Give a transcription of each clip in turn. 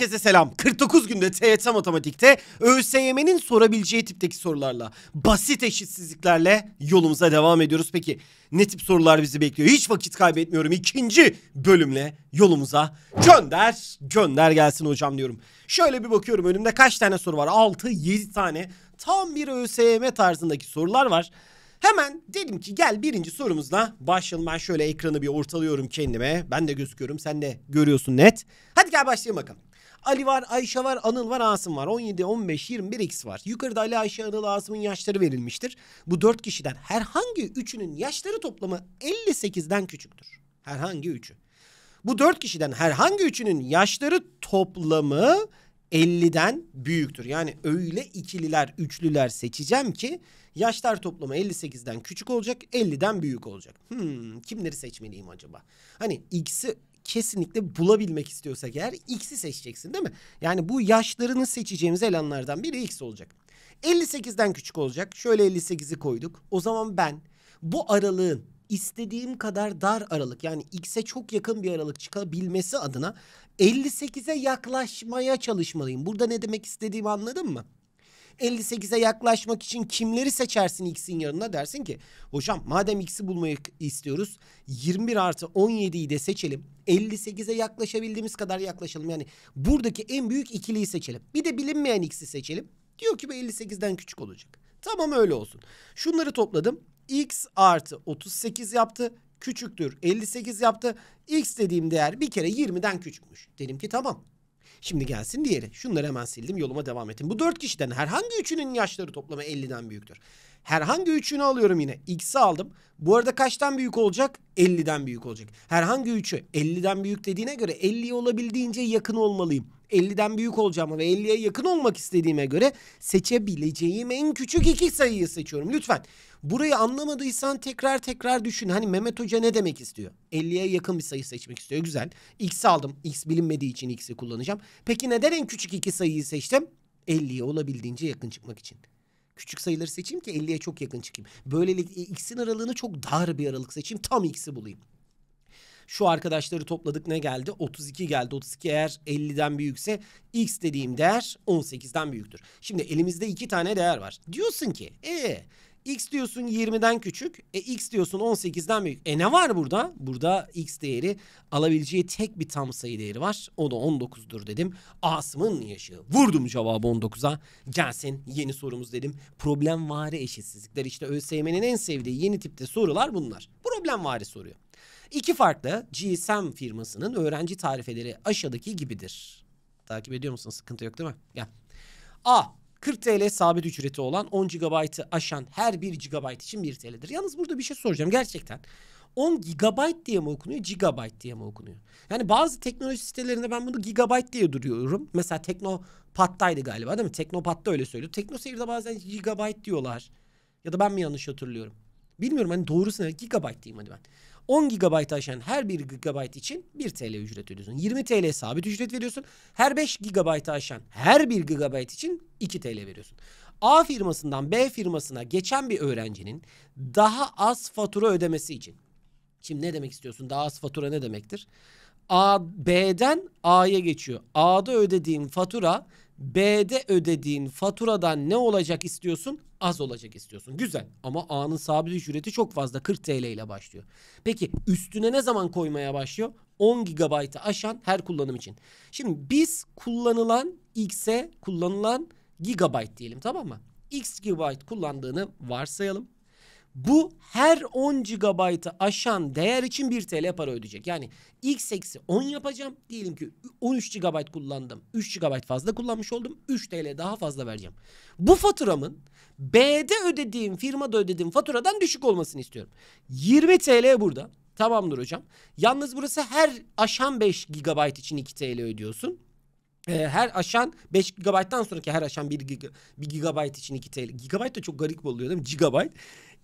Herkese selam. 49 günde TYT Matematik'te ÖSYM'nin sorabileceği tipteki sorularla, basit eşitsizliklerle yolumuza devam ediyoruz. Peki ne tip sorular bizi bekliyor? Hiç vakit kaybetmiyorum. İkinci bölümle yolumuza gönder, gönder gelsin hocam diyorum. Şöyle bir bakıyorum önümde kaç tane soru var? 6, 7 tane. Tam bir ÖSYM tarzındaki sorular var. Hemen dedim ki gel birinci sorumuzla başlayalım. Ben şöyle ekranı bir ortalıyorum kendime. Ben de gözüküyorum. Sen de görüyorsun net. Hadi gel başlayalım bakalım. Ali var, Ayşe var, Anıl var, Asım var. 17, 15, 21 X var. Yukarıda Ali, Ayşe, Anıl, Asım'ın yaşları verilmiştir. Bu dört kişiden herhangi üçünün yaşları toplamı 58'den küçüktür. Herhangi üçü. Bu dört kişiden herhangi üçünün yaşları toplamı 50'den büyüktür. Yani öyle ikililer, üçlüler seçeceğim ki yaşlar toplamı 58'den küçük olacak, 50'den büyük olacak. Hmm, kimleri seçmeliyim acaba? Hani x'i kesinlikle bulabilmek istiyorsak eğer X'i seçeceksin değil mi? Yani bu yaşlarını seçeceğimiz elanlardan biri X olacak. 58'den küçük olacak. Şöyle 58'i koyduk. O zaman ben bu aralığın istediğim kadar dar aralık yani x'e çok yakın bir aralık çıkabilmesi adına 58'e yaklaşmaya çalışmalıyım. Burada ne demek istediğimi anladın mı? 58'e yaklaşmak için kimleri seçersin x'in yanına dersin ki hocam madem x'i bulmayı istiyoruz 21 artı 17'yi de seçelim. 58'e yaklaşabildiğimiz kadar yaklaşalım. Yani buradaki en büyük ikiliyi seçelim. Bir de bilinmeyen x'i seçelim. Diyor ki bu 58'den küçük olacak. Tamam öyle olsun. Şunları topladım. x artı 38 yaptı küçüktür 58 yaptı. X dediğim değer bir kere 20'den küçükmüş. Dedim ki tamam Şimdi gelsin diğeri. Şunları hemen sildim yoluma devam ettim. Bu dört kişiden herhangi üçünün yaşları toplamı 50'den büyüktür. Herhangi üçünü alıyorum yine. X'i aldım. Bu arada kaçtan büyük olacak? 50'den büyük olacak. Herhangi üçü 50'den büyük dediğine göre 50'ye olabildiğince yakın olmalıyım. 50'den büyük olacağımı ve 50'ye yakın olmak istediğime göre seçebileceğim en küçük iki sayıyı seçiyorum. Lütfen Burayı anlamadıysan tekrar tekrar düşün. Hani Mehmet Hoca ne demek istiyor? 50'ye yakın bir sayı seçmek istiyor. Güzel. X'i aldım. X bilinmediği için X'i kullanacağım. Peki neden en küçük iki sayıyı seçtim? 50'ye olabildiğince yakın çıkmak için. Küçük sayıları seçeyim ki 50'ye çok yakın çıkayım. Böylelikle X'in aralığını çok dar bir aralık seçeyim. Tam X'i bulayım. Şu arkadaşları topladık ne geldi? 32 geldi. 32 eğer 50'den büyükse x dediğim değer 18'den büyüktür. Şimdi elimizde iki tane değer var. Diyorsun ki ee X diyorsun 20'den küçük. E X diyorsun 18'den büyük. E ne var burada? Burada X değeri alabileceği tek bir tam sayı değeri var. O da 19'dur dedim. Asım'ın yaşı. Vurdum cevabı 19'a. Gelsin yeni sorumuz dedim. Problem vari eşitsizlikler. İşte ÖSYM'nin en sevdiği yeni tipte sorular bunlar. Problem vari soruyor. İki farklı GSM firmasının öğrenci tarifeleri aşağıdaki gibidir. Takip ediyor musun? Sıkıntı yok değil mi? Gel. A. 40 TL sabit ücreti olan 10 GB'ı aşan her 1 GB için 1 TL'dir. Yalnız burada bir şey soracağım gerçekten. 10 GB diye mi okunuyor, GB diye mi okunuyor? Yani bazı teknoloji sitelerinde ben bunu GB diye duruyorum. Mesela Teknopat'taydı galiba değil mi? Teknopat'ta öyle söylüyor. Teknoseyir'de bazen GB diyorlar. Ya da ben mi yanlış hatırlıyorum? Bilmiyorum hani doğrusu ne? Gigabyte diyeyim hadi ben. 10 GB aşan her 1 GB için 1 TL ücret ödüyorsun. 20 TL sabit ücret veriyorsun. Her 5 GB aşan her 1 GB için 2 TL veriyorsun. A firmasından B firmasına geçen bir öğrencinin daha az fatura ödemesi için. Şimdi ne demek istiyorsun? Daha az fatura ne demektir? A B'den A'ya geçiyor. A'da ödediğin fatura B'de ödediğin faturadan ne olacak istiyorsun? Az olacak istiyorsun. Güzel ama A'nın sabit ücreti çok fazla 40 TL ile başlıyor. Peki üstüne ne zaman koymaya başlıyor? 10 GB'ı aşan her kullanım için. Şimdi biz kullanılan X'e kullanılan gigabyte diyelim tamam mı? X gigabyte kullandığını varsayalım. Bu her 10 GB'ı aşan değer için 1 TL para ödeyecek. Yani x eksi 10 yapacağım. Diyelim ki 13 GB kullandım. 3 GB fazla kullanmış oldum. 3 TL daha fazla vereceğim. Bu faturamın B'de ödediğim firmada ödediğim faturadan düşük olmasını istiyorum. 20 TL burada. Tamamdır hocam. Yalnız burası her aşan 5 GB için 2 TL ödüyorsun ee, her aşan 5 GB'dan sonraki her aşan 1 GB, 1 GB için 2 TL. GB da çok garip oluyor değil mi? GB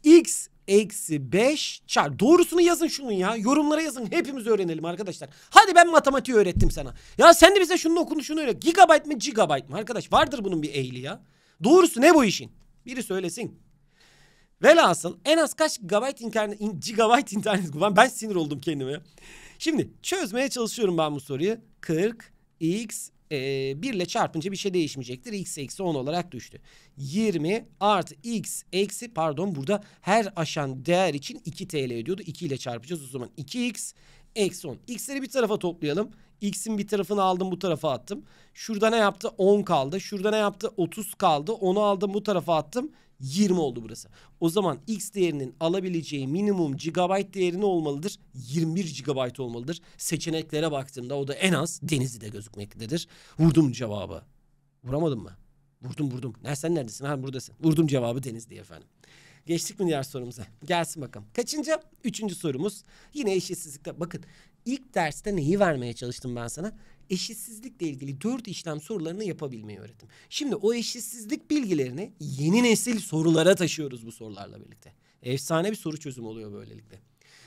x eksi 5 çarpı. Doğrusunu yazın şunun ya. Yorumlara yazın. Hepimiz öğrenelim arkadaşlar. Hadi ben matematiği öğrettim sana. Ya sen de bize şunun şunu öğret. Gigabyte mi gigabyte mı? Arkadaş vardır bunun bir eğili ya. Doğrusu ne bu işin? Biri söylesin. Velhasıl en az kaç gigabyte internet, in, gigabyte internet kullan. Ben sinir oldum kendime. Şimdi çözmeye çalışıyorum ben bu soruyu. 40 x e, 1 ile çarpınca bir şey değişmeyecektir. X eksi 10 olarak düştü. 20 artı X eksi pardon burada her aşan değer için 2 TL ediyordu. 2 ile çarpacağız o zaman 2X eksi 10. X'leri bir tarafa toplayalım. X'in bir tarafını aldım bu tarafa attım. Şurada ne yaptı? 10 kaldı. Şurada ne yaptı? 30 kaldı. 10'u aldım bu tarafa attım. 20 oldu burası. O zaman x değerinin alabileceği minimum gigabyte değeri ne olmalıdır? 21 gigabyte olmalıdır. Seçeneklere baktığımda o da en az Denizli'de gözükmektedir. Vurdum cevabı. Vuramadım mı? Vurdum vurdum. Nerede sen neredesin? Ha buradasın. Vurdum cevabı Denizli efendim. Geçtik mi diğer sorumuza? Gelsin bakalım. Kaçıncı? Üçüncü sorumuz. Yine eşitsizlikte. Bakın İlk derste neyi vermeye çalıştım ben sana? Eşitsizlikle ilgili dört işlem sorularını yapabilmeyi öğrettim. Şimdi o eşitsizlik bilgilerini yeni nesil sorulara taşıyoruz bu sorularla birlikte. Efsane bir soru çözümü oluyor böylelikle.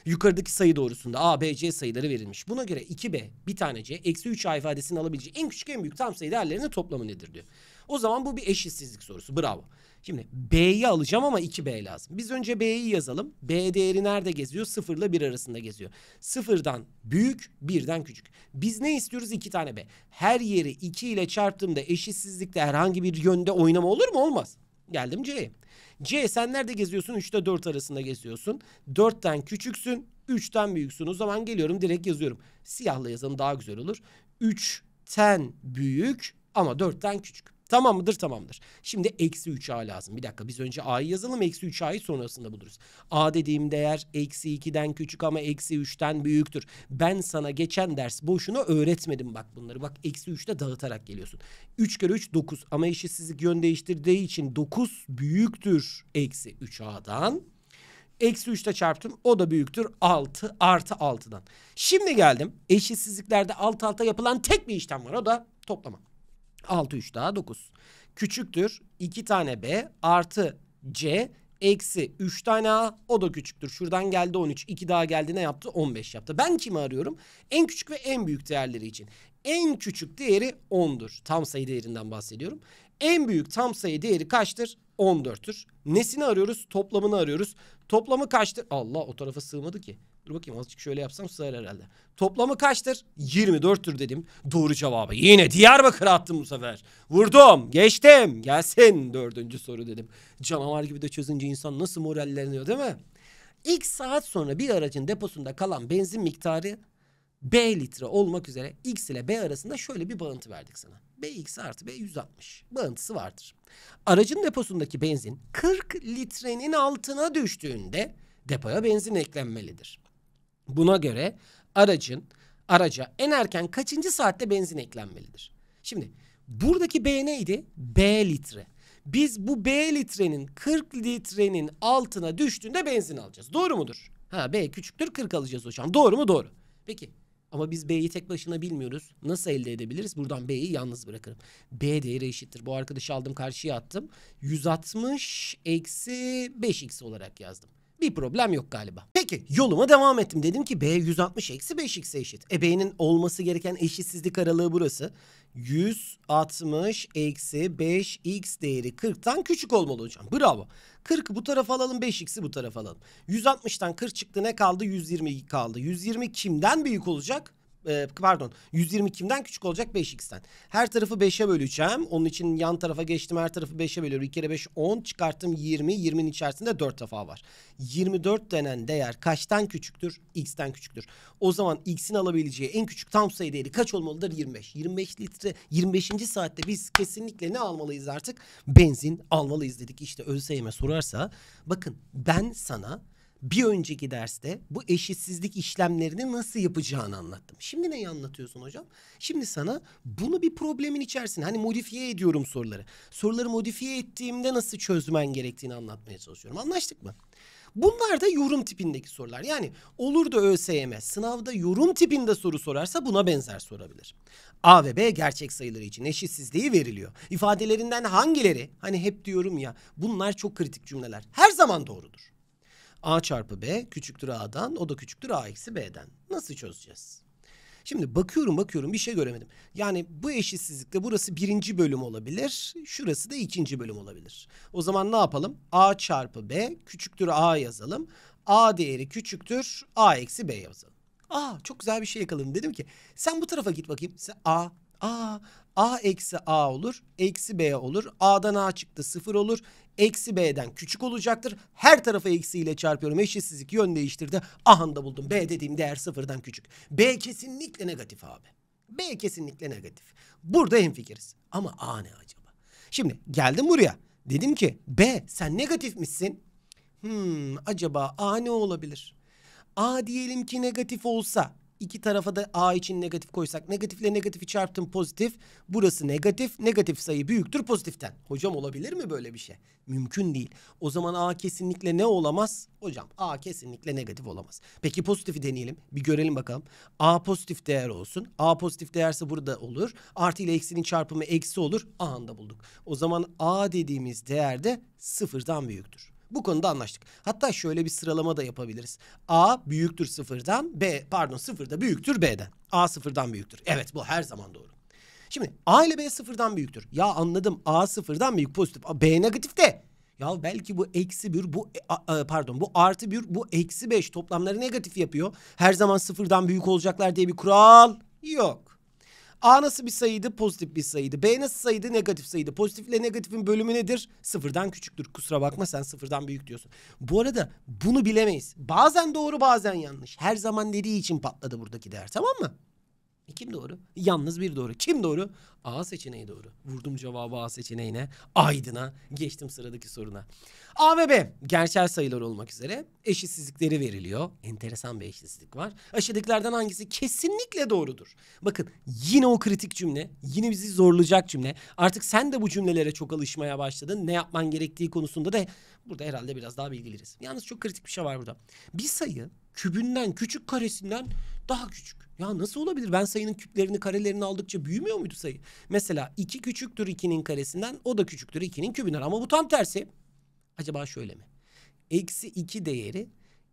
Yukarıdaki sayı doğrusunda A, B, C sayıları verilmiş. Buna göre 2B, bir tane C, eksi 3A ifadesini alabileceği en küçük en büyük tam sayı değerlerinin toplamı nedir diyor. O zaman bu bir eşitsizlik sorusu. Bravo. Şimdi B'yi alacağım ama 2B lazım. Biz önce B'yi yazalım. B değeri nerede geziyor? 0 ile 1 arasında geziyor. 0'dan büyük, 1'den küçük. Biz ne istiyoruz? 2 tane B. Her yeri 2 ile çarptığımda eşitsizlikte herhangi bir yönde oynama olur mu? Olmaz. Geldim C'ye. C sen nerede geziyorsun? 3'te 4 arasında geziyorsun. 4'ten küçüksün, 3'ten büyüksün. O zaman geliyorum direkt yazıyorum. Siyahla yazalım daha güzel olur. 3'ten büyük ama 4'ten küçük. Tamam mıdır? Tamamdır. Şimdi eksi 3a lazım. Bir dakika biz önce a'yı yazalım. Eksi 3a'yı sonrasında buluruz. a dediğim değer eksi 2'den küçük ama eksi 3'ten büyüktür. Ben sana geçen ders boşuna öğretmedim bak bunları. Bak eksi 3'te dağıtarak geliyorsun. 3 kere 3 9 ama eşitsizlik yön değiştirdiği için 9 büyüktür eksi 3a'dan. Eksi 3'te çarptım. O da büyüktür 6 artı 6'dan. Şimdi geldim. Eşitsizliklerde alt alta yapılan tek bir işlem var. O da toplama. 6 3 daha 9. Küçüktür 2 tane B artı C eksi 3 tane A o da küçüktür. Şuradan geldi 13 2 daha geldi ne yaptı 15 yaptı. Ben kimi arıyorum? En küçük ve en büyük değerleri için. En küçük değeri 10'dur. Tam sayı değerinden bahsediyorum. En büyük tam sayı değeri kaçtır? 14'tür. Nesini arıyoruz? Toplamını arıyoruz. Toplamı kaçtır? Allah o tarafa sığmadı ki. Dur bakayım azıcık şöyle yapsam sığar herhalde. Toplamı kaçtır? 24'tür dedim. Doğru cevabı. Yine Diyarbakır attım bu sefer. Vurdum. Geçtim. Gelsin dördüncü soru dedim. Canavar gibi de çözünce insan nasıl moralleniyor değil mi? X saat sonra bir aracın deposunda kalan benzin miktarı B litre olmak üzere X ile B arasında şöyle bir bağıntı verdik sana. BX artı B 160 bağıntısı vardır. Aracın deposundaki benzin 40 litrenin altına düştüğünde depoya benzin eklenmelidir. Buna göre aracın araca en erken kaçıncı saatte benzin eklenmelidir? Şimdi buradaki B neydi? B litre. Biz bu B litrenin 40 litrenin altına düştüğünde benzin alacağız. Doğru mudur? Ha B küçüktür 40 alacağız hocam. Doğru mu? Doğru. Peki ama biz B'yi tek başına bilmiyoruz. Nasıl elde edebiliriz? Buradan B'yi yalnız bırakırım. B değeri eşittir. Bu arkadaşı aldım karşıya attım. 160 eksi 5x olarak yazdım. Bir problem yok galiba. Peki yoluma devam ettim. Dedim ki B 160 eksi 5x'e eşit. E B'nin olması gereken eşitsizlik aralığı burası. 160 eksi 5x değeri 40'tan küçük olmalı hocam. Bravo. 40 bu tarafa alalım 5x'i bu tarafa alalım. 160'tan 40 çıktı ne kaldı? 120 kaldı. 120 kimden büyük olacak? e, pardon 120 kimden küçük olacak 5x'ten. Her tarafı 5'e böleceğim. Onun için yan tarafa geçtim her tarafı 5'e bölüyorum. 2 kere 5 10 çıkarttım 20. 20'nin içerisinde 4 defa var. 24 denen değer kaçtan küçüktür? X'ten küçüktür. O zaman X'in alabileceği en küçük tam sayı değeri kaç olmalıdır? 25. 25 litre 25. saatte biz kesinlikle ne almalıyız artık? Benzin almalıyız dedik. İşte ÖSYM sorarsa bakın ben sana bir önceki derste bu eşitsizlik işlemlerini nasıl yapacağını anlattım. Şimdi neyi anlatıyorsun hocam? Şimdi sana bunu bir problemin içerisinde, hani modifiye ediyorum soruları. Soruları modifiye ettiğimde nasıl çözmen gerektiğini anlatmaya çalışıyorum. Anlaştık mı? Bunlar da yorum tipindeki sorular. Yani olur da ÖSYM sınavda yorum tipinde soru sorarsa buna benzer sorabilir. A ve B gerçek sayıları için eşitsizliği veriliyor. İfadelerinden hangileri hani hep diyorum ya bunlar çok kritik cümleler. Her zaman doğrudur a çarpı b küçüktür a'dan o da küçüktür a eksi b'den. Nasıl çözeceğiz? Şimdi bakıyorum bakıyorum bir şey göremedim. Yani bu eşitsizlikte burası birinci bölüm olabilir. Şurası da ikinci bölüm olabilir. O zaman ne yapalım? A çarpı B küçüktür A yazalım. A değeri küçüktür A eksi B yazalım. Aa çok güzel bir şey yakaladım. Dedim ki sen bu tarafa git bakayım. Sen, A, A, A eksi A olur. Eksi B olur. A'dan A çıktı sıfır olur. Eksi B'den küçük olacaktır. Her tarafa eksiyle çarpıyorum. Eşitsizlik yön değiştirdi. da buldum. B dediğim değer sıfırdan küçük. B kesinlikle negatif abi. B kesinlikle negatif. Burada hemfikiriz. Ama A ne acaba? Şimdi geldim buraya. Dedim ki B sen negatifmişsin. Hmm acaba A ne olabilir? A diyelim ki negatif olsa iki tarafa da A için negatif koysak negatifle negatifi çarptım pozitif. Burası negatif. Negatif sayı büyüktür pozitiften. Hocam olabilir mi böyle bir şey? Mümkün değil. O zaman A kesinlikle ne olamaz? Hocam A kesinlikle negatif olamaz. Peki pozitifi deneyelim. Bir görelim bakalım. A pozitif değer olsun. A pozitif değerse burada olur. Artı ile eksinin çarpımı eksi olur. A'nda bulduk. O zaman A dediğimiz değer de sıfırdan büyüktür. Bu konuda anlaştık. Hatta şöyle bir sıralama da yapabiliriz. A büyüktür sıfırdan, B pardon sıfırda büyüktür B'den. A sıfırdan büyüktür. Evet bu her zaman doğru. Şimdi A ile B sıfırdan büyüktür. Ya anladım A sıfırdan büyük pozitif. B negatif de. Ya belki bu eksi bir bu e, a, a, e, pardon bu artı bir bu eksi beş toplamları negatif yapıyor. Her zaman sıfırdan büyük olacaklar diye bir kural yok. A nasıl bir sayıydı? Pozitif bir sayıydı. B nasıl sayıydı? Negatif sayıydı. Pozitifle negatifin bölümü nedir? Sıfırdan küçüktür. Kusura bakma sen sıfırdan büyük diyorsun. Bu arada bunu bilemeyiz. Bazen doğru bazen yanlış. Her zaman dediği için patladı buradaki değer tamam mı? Kim doğru? Yalnız bir doğru. Kim doğru? A seçeneği doğru. Vurdum cevabı A seçeneğine. Aydın'a. Geçtim sıradaki soruna. A ve B gerçel sayılar olmak üzere eşitsizlikleri veriliyor. Enteresan bir eşitsizlik var. Aşağıdakilerden hangisi kesinlikle doğrudur? Bakın yine o kritik cümle. Yine bizi zorlayacak cümle. Artık sen de bu cümlelere çok alışmaya başladın. Ne yapman gerektiği konusunda da burada herhalde biraz daha bilgiliriz. Yalnız çok kritik bir şey var burada. Bir sayı kübünden küçük karesinden daha küçük. Ya nasıl olabilir? Ben sayının küplerini, karelerini aldıkça büyümüyor muydu sayı? Mesela 2 küçüktür 2'nin karesinden, o da küçüktür 2'nin kübünden. Ama bu tam tersi. Acaba şöyle mi? Eksi 2 değeri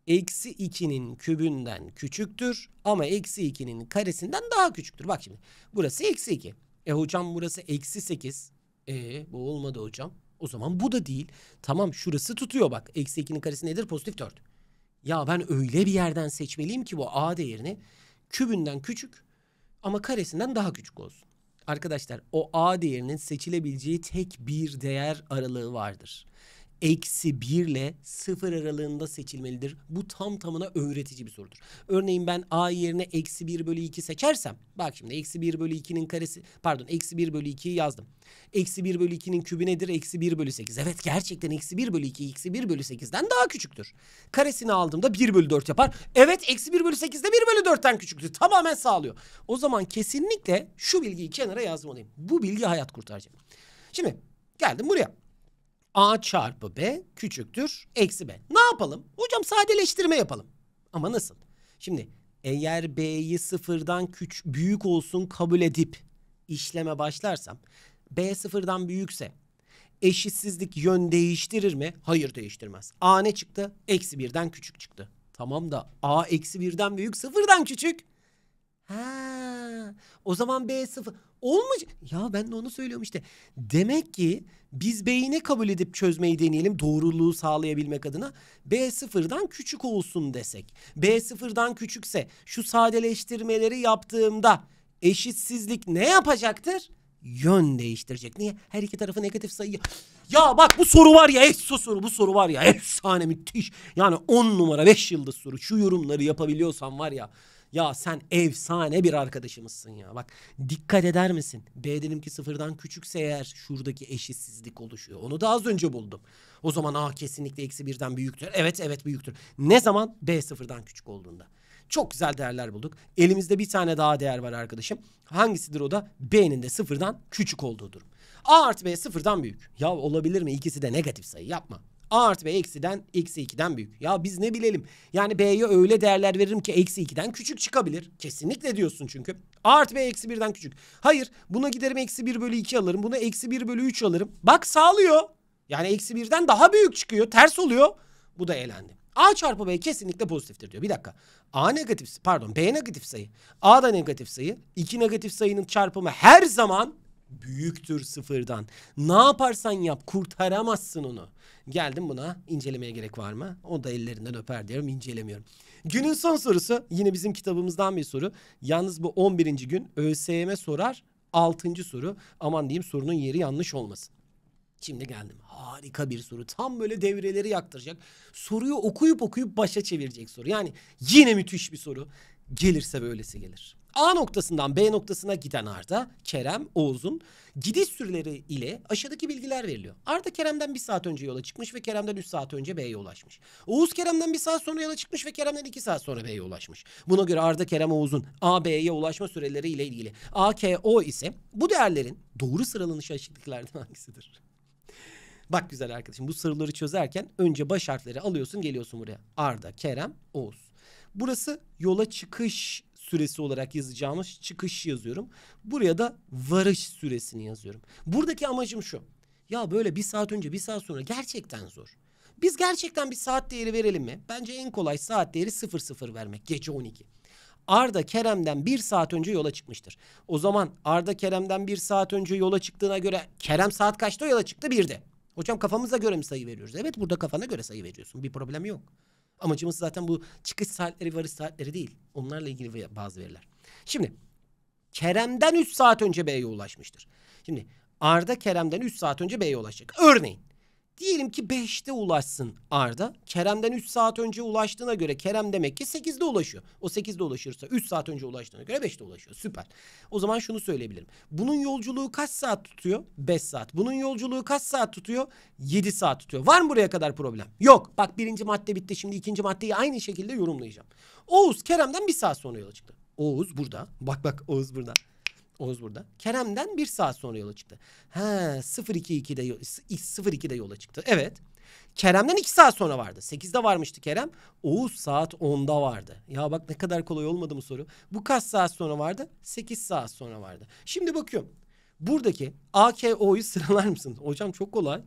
eksi 2'nin kübünden küçüktür ama eksi 2'nin karesinden daha küçüktür. Bak şimdi burası eksi 2. E hocam burası eksi 8. E bu olmadı hocam. O zaman bu da değil. Tamam şurası tutuyor bak. Eksi 2'nin karesi nedir? Pozitif 4. Ya ben öyle bir yerden seçmeliyim ki bu a değerini kübünden küçük ama karesinden daha küçük olsun. Arkadaşlar o A değerinin seçilebileceği tek bir değer aralığı vardır eksi 1 ile 0 aralığında seçilmelidir. Bu tam tamına öğretici bir sorudur. Örneğin ben a yerine eksi 1 bölü 2 seçersem bak şimdi eksi 1 bölü 2'nin karesi pardon eksi 1 bölü 2'yi yazdım. Eksi 1 bölü 2'nin kübü nedir? Eksi 1 bölü 8. Evet gerçekten eksi 1 bölü 2 eksi 1 bölü 8'den daha küçüktür. Karesini aldığımda 1 bölü 4 yapar. Evet eksi 1 bölü 8 de 1 bölü 4'ten küçüktür. Tamamen sağlıyor. O zaman kesinlikle şu bilgiyi kenara yazmalıyım. Bu bilgi hayat kurtaracak. Şimdi geldim buraya. A çarpı B küçüktür eksi B. Ne yapalım? Hocam sadeleştirme yapalım. Ama nasıl? Şimdi eğer B'yi sıfırdan küç büyük olsun kabul edip işleme başlarsam B sıfırdan büyükse eşitsizlik yön değiştirir mi? Hayır değiştirmez. A ne çıktı? Eksi birden küçük çıktı. Tamam da A eksi birden büyük sıfırdan küçük. Ha, o zaman B sıfır. Olmayacak. Ya ben de onu söylüyorum işte. Demek ki biz B'yi kabul edip çözmeyi deneyelim doğruluğu sağlayabilmek adına? B sıfırdan küçük olsun desek. B sıfırdan küçükse şu sadeleştirmeleri yaptığımda eşitsizlik ne yapacaktır? Yön değiştirecek. Niye? Her iki tarafı negatif sayı. Ya bak bu soru var ya efso soru bu soru var ya efsane müthiş. Yani on numara beş yıldız soru şu yorumları yapabiliyorsan var ya. Ya sen efsane bir arkadaşımızsın ya. Bak dikkat eder misin? B dilim ki sıfırdan küçükse eğer şuradaki eşitsizlik oluşuyor. Onu da az önce buldum. O zaman A kesinlikle eksi birden büyüktür. Evet evet büyüktür. Ne zaman? B sıfırdan küçük olduğunda. Çok güzel değerler bulduk. Elimizde bir tane daha değer var arkadaşım. Hangisidir o da? B'nin de sıfırdan küçük olduğu durum. A artı B sıfırdan büyük. Ya olabilir mi? İkisi de negatif sayı yapma. A artı B eksiden eksi 2'den büyük. Ya biz ne bilelim. Yani B'ye öyle değerler veririm ki eksi 2'den küçük çıkabilir. Kesinlikle diyorsun çünkü. A artı B eksi 1'den küçük. Hayır buna giderim eksi 1 bölü 2 alırım. Buna eksi 1 bölü 3 alırım. Bak sağlıyor. Yani eksi 1'den daha büyük çıkıyor. Ters oluyor. Bu da elendi. A çarpı B kesinlikle pozitiftir diyor. Bir dakika. A negatif pardon B negatif sayı. A da negatif sayı. İki negatif sayının çarpımı her zaman büyüktür sıfırdan. Ne yaparsan yap kurtaramazsın onu. Geldim buna incelemeye gerek var mı? O da ellerinden öper diyorum incelemiyorum. Günün son sorusu yine bizim kitabımızdan bir soru. Yalnız bu 11. gün ÖSYM sorar 6. soru. Aman diyeyim sorunun yeri yanlış olmasın. Şimdi geldim. Harika bir soru. Tam böyle devreleri yaktıracak. Soruyu okuyup okuyup başa çevirecek soru. Yani yine müthiş bir soru. Gelirse böylesi gelir. A noktasından B noktasına giden Arda, Kerem, Oğuz'un gidiş süreleri ile aşağıdaki bilgiler veriliyor. Arda Kerem'den bir saat önce yola çıkmış ve Kerem'den üç saat önce B'ye ulaşmış. Oğuz Kerem'den bir saat sonra yola çıkmış ve Kerem'den iki saat sonra B'ye ulaşmış. Buna göre Arda Kerem Oğuz'un A B'ye ulaşma süreleri ile ilgili. A K O ise bu değerlerin doğru sıralanışı aşağıdakilerden hangisidir? Bak güzel arkadaşım bu sıraları çözerken önce baş harfleri alıyorsun geliyorsun buraya. Arda, Kerem, Oğuz. Burası yola çıkış süresi olarak yazacağımız çıkış yazıyorum. Buraya da varış süresini yazıyorum. Buradaki amacım şu. Ya böyle bir saat önce bir saat sonra gerçekten zor. Biz gerçekten bir saat değeri verelim mi? Bence en kolay saat değeri 00 vermek. Gece 12. Arda Kerem'den bir saat önce yola çıkmıştır. O zaman Arda Kerem'den bir saat önce yola çıktığına göre Kerem saat kaçta yola çıktı? Birde. Hocam kafamıza göre mi sayı veriyoruz? Evet burada kafana göre sayı veriyorsun. Bir problem yok. Amacımız zaten bu çıkış saatleri, varış saatleri değil. Onlarla ilgili bazı veriler. Şimdi Kerem'den 3 saat önce B'ye ulaşmıştır. Şimdi Arda Kerem'den 3 saat önce B'ye ulaşacak. Örneğin Diyelim ki 5'te ulaşsın Arda. Kerem'den 3 saat önce ulaştığına göre Kerem demek ki 8'de ulaşıyor. O 8'de ulaşırsa 3 saat önce ulaştığına göre 5'te ulaşıyor. Süper. O zaman şunu söyleyebilirim. Bunun yolculuğu kaç saat tutuyor? 5 saat. Bunun yolculuğu kaç saat tutuyor? 7 saat tutuyor. Var mı buraya kadar problem? Yok. Bak birinci madde bitti. Şimdi ikinci maddeyi aynı şekilde yorumlayacağım. Oğuz Kerem'den 1 saat sonra yola çıktı. Oğuz burada. Bak bak Oğuz burada. Oğuz burada. Kerem'den bir saat sonra yola çıktı. He 022'de 02'de yola çıktı. Evet. Kerem'den iki saat sonra vardı. 8'de varmıştı Kerem. Oğuz saat onda vardı. Ya bak ne kadar kolay olmadı mı soru. Bu kaç saat sonra vardı? 8 saat sonra vardı. Şimdi bakıyorum. Buradaki AKO'yu sıralar mısınız? Hocam çok kolay.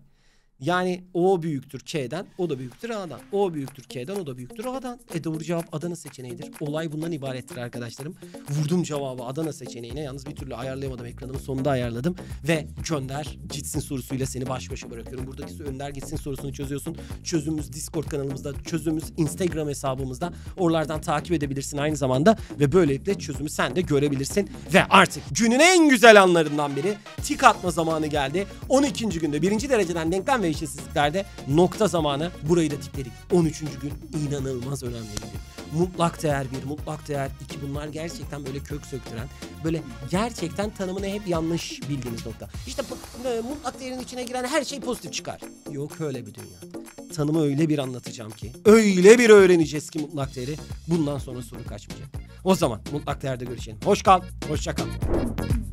Yani O büyüktür K'den, o da büyüktür A'dan. O büyüktür K'den, o da büyüktür A'dan. E doğru cevap Adana seçeneğidir. Olay bundan ibarettir arkadaşlarım. Vurdum cevabı Adana seçeneğine. Yalnız bir türlü ayarlayamadım. Ekranımın sonunda ayarladım. Ve gönder gitsin sorusuyla seni baş başa bırakıyorum. Buradaki önder gitsin sorusunu çözüyorsun. Çözümümüz Discord kanalımızda, çözümümüz Instagram hesabımızda. Oralardan takip edebilirsin aynı zamanda. Ve böylelikle çözümü sen de görebilirsin. Ve artık günün en güzel anlarından biri tik atma zamanı geldi. 12. günde birinci dereceden denklem ve eşitsizliklerde nokta zamanı burayı da tipledik. 13. gün inanılmaz önemli bir gün. Mutlak değer bir, mutlak değer iki bunlar gerçekten böyle kök söktüren, böyle gerçekten tanımını hep yanlış bildiğimiz nokta. İşte mutlak değerin içine giren her şey pozitif çıkar. Yok öyle bir dünya. Tanımı öyle bir anlatacağım ki, öyle bir öğreneceğiz ki mutlak değeri bundan sonra soru kaçmayacak. O zaman mutlak değerde görüşelim. Hoş kal, hoşça kal.